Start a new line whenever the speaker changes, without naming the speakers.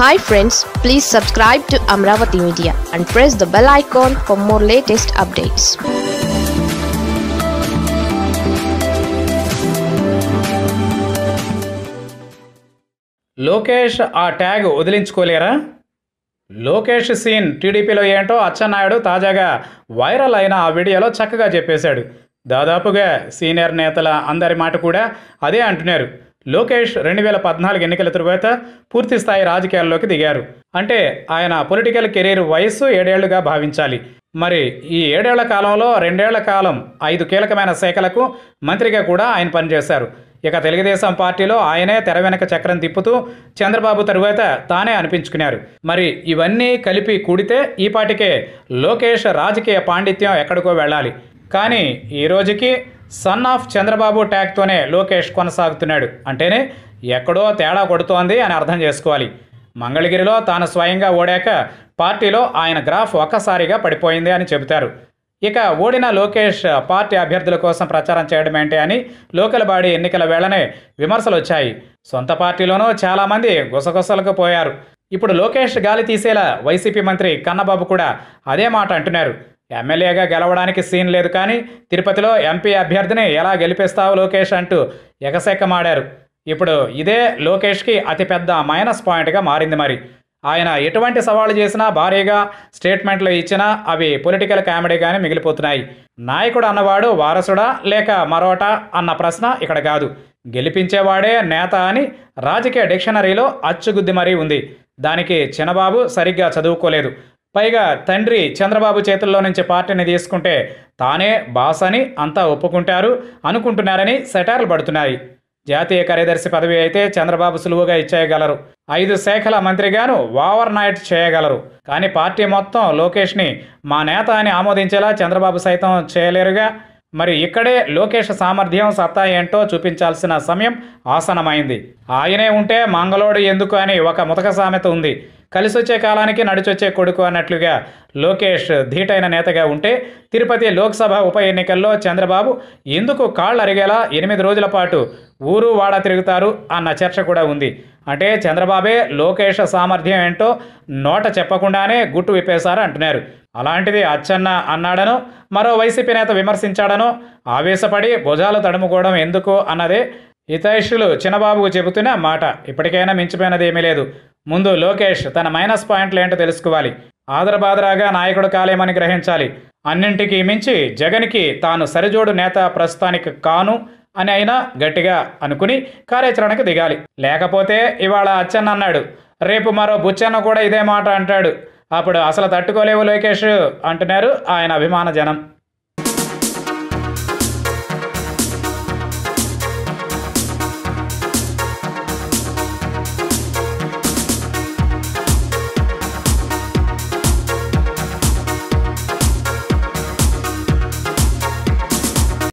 hi friends please subscribe to Amaravati media and press the bell icon for more latest updates Lokesh ఆ tag వదిలించుకోలేరా Lokesh scene టీడీపీలో ఏంటో అచ్చెన్నాయుడు తాజాగా viral అయిన ఆ వీడియోలో చక్కగా చెప్పేశాడు దాదాపుగా సీనియర్ నేతల అందరి మాట కూడా అదే అంటున్నారు లోకేష్ రెండు వేల పద్నాలుగు ఎన్నికల తరువాత పూర్తిస్థాయి రాజకీయాల్లోకి దిగారు అంటే ఆయన పొలిటికల్ కెరీర్ వయస్సు ఏడేళ్లుగా భావించాలి మరి ఈ ఏడేళ్ల కాలంలో రెండేళ్ల కాలం ఐదు కీలకమైన శాఖలకు మంత్రిగా కూడా ఆయన పనిచేశారు ఇక తెలుగుదేశం పార్టీలో ఆయనే తెర వెనక చక్రం తిప్పుతూ చంద్రబాబు తరువాత తానే అనిపించుకున్నారు మరి ఇవన్నీ కలిపి కూడితే ఈ పాటికే లోకేష్ రాజకీయ పాండిత్యం ఎక్కడికో వెళ్ళాలి కానీ ఈ రోజుకి సన్ ఆఫ్ చంద్రబాబు ట్యాగ్తోనే లోకేష్ కొనసాగుతున్నాడు అంటేనే ఎక్కడో తేడా కొడుతోంది అని అర్థం చేసుకోవాలి మంగళగిరిలో తాను స్వయంగా ఓడాక పార్టీలో ఆయన గ్రాఫ్ ఒక్కసారిగా పడిపోయింది అని చెబుతారు ఇక ఓడిన లోకేష్ పార్టీ అభ్యర్థుల కోసం ప్రచారం చేయడం ఏంటి అని లోకల్ బాడీ ఎన్నికల వేళనే విమర్శలు వచ్చాయి సొంత పార్టీలోనూ చాలామంది గుసగుసలకు పోయారు ఇప్పుడు లోకేష్ గాలి తీసేలా వైసీపీ మంత్రి కన్నబాబు కూడా అదే మాట అంటున్నారు ఎమ్మెల్యేగా గెలవడానికి సీన్ లేదు కానీ తిరుపతిలో ఎంపీ అభ్యర్థిని ఎలా గెలిపిస్తావు లోకేష్ అంటూ ఎగసెక్కమాడారు ఇప్పుడు ఇదే లోకేష్కి అతిపెద్ద మైనస్ పాయింట్గా మారింది మరి ఆయన ఎటువంటి సవాళ్ళు చేసినా భారీగా స్టేట్మెంట్లు ఇచ్చినా అవి పొలిటికల్ కామెడీగానే మిగిలిపోతున్నాయి నాయకుడు అన్నవాడు వారసుడా లేక మరోటా అన్న ప్రశ్న ఇక్కడ కాదు గెలిపించేవాడే నేత అని రాజకీయ డిక్షనరీలో అచ్చుగుద్ది మరీ ఉంది దానికి చిన్నబాబు సరిగ్గా చదువుకోలేదు పైగా తండ్రి చంద్రబాబు చేతుల్లో నుంచి పార్టీని తీసుకుంటే తానే బాస్ అని అంతా ఒప్పుకుంటారు అనుకుంటున్నారని సెటార్లు పడుతున్నాయి జాతీయ కార్యదర్శి పదవి అయితే చంద్రబాబు సులువుగా ఇచ్చేయగలరు ఐదు శాఖల మంత్రిగాను ఓవర్ నైట్ చేయగలరు కానీ పార్టీ మొత్తం లోకేష్ని మా నేత అని ఆమోదించేలా చంద్రబాబు సైతం చేయలేరుగా మరి ఇక్కడే లోకేష్ సామర్థ్యం సత్తా ఏంటో చూపించాల్సిన సమయం ఆసనమైంది ఆయనే ఉంటే మంగళోడు ఎందుకు అని ఒక ముతక సామెత ఉంది కలిసొచ్చే కాలానికి నడిచొచ్చే కొడుకు అన్నట్లుగా లోకేష్ ధీటైన నేతగా ఉంటే తిరుపతి లోక్సభ ఉప ఎన్నికల్లో చంద్రబాబు ఎందుకు కాళ్ళు అరిగేలా ఎనిమిది రోజుల పాటు ఊరు వాడ తిరుగుతారు అన్న చర్చ కూడా ఉంది అంటే చంద్రబాబే లోకేష్ సామర్థ్యం ఏంటో నోట చెప్పకుండానే గుట్టు విప్పేశారు అంటున్నారు అలాంటిది అచ్చన్న అన్నాడను మరో వైసీపీ నేత విమర్శించాడను ఆవేశపడి భుజాలు తడుముకోవడం ఎందుకు అన్నదే హితైషులు చిన్నబాబుకు చెబుతున్న మాట ఇప్పటికైనా మించిపోయినది ఏమీ లేదు ముందు లోకేష్ తన మైనస్ పాయింట్లు ఏంటో తెలుసుకోవాలి ఆదరబాదరాగా నాయకుడు కాలేమని గ్రహించాలి అన్నింటికీ మించి జగన్కి తాను సరిజోడు నేత ప్రస్తుతానికి కాను అని అయినా గట్టిగా అనుకుని కార్యాచరణకు దిగాలి లేకపోతే ఇవాళ అచ్చన్న అన్నాడు రేపు మరో బుచ్చన్న కూడా ఇదే మాట అంటాడు అప్పుడు అసలు తట్టుకోలేవు లోకేష్ అంటున్నారు ఆయన అభిమాన జనం